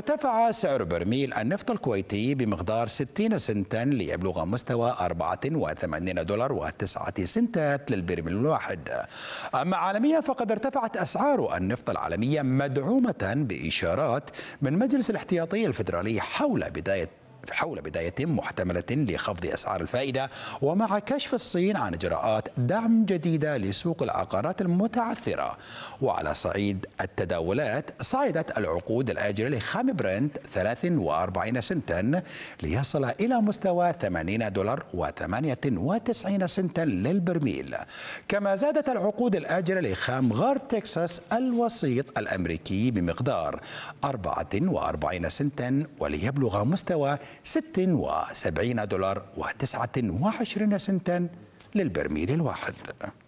ارتفع سعر برميل النفط الكويتي بمقدار 60 سنتا ليبلغ مستوى 84 دولار و9 سنتات للبرميل الواحد أما عالميا فقد ارتفعت أسعار النفط العالمية مدعومة بإشارات من مجلس الاحتياطي الفدرالي حول بداية حول بداية محتملة لخفض أسعار الفائدة ومع كشف الصين عن إجراءات دعم جديدة لسوق العقارات المتعثرة وعلى صعيد التداولات صعدت العقود الآجلة لخام برنت 43 سنتا ليصل إلى مستوى 80 دولار و98 سنتا للبرميل كما زادت العقود الآجلة لخام غار تكساس الوسيط الأمريكي بمقدار 44 سنتا وليبلغ مستوى 76 دولار و29 سنتا للبرميل الواحد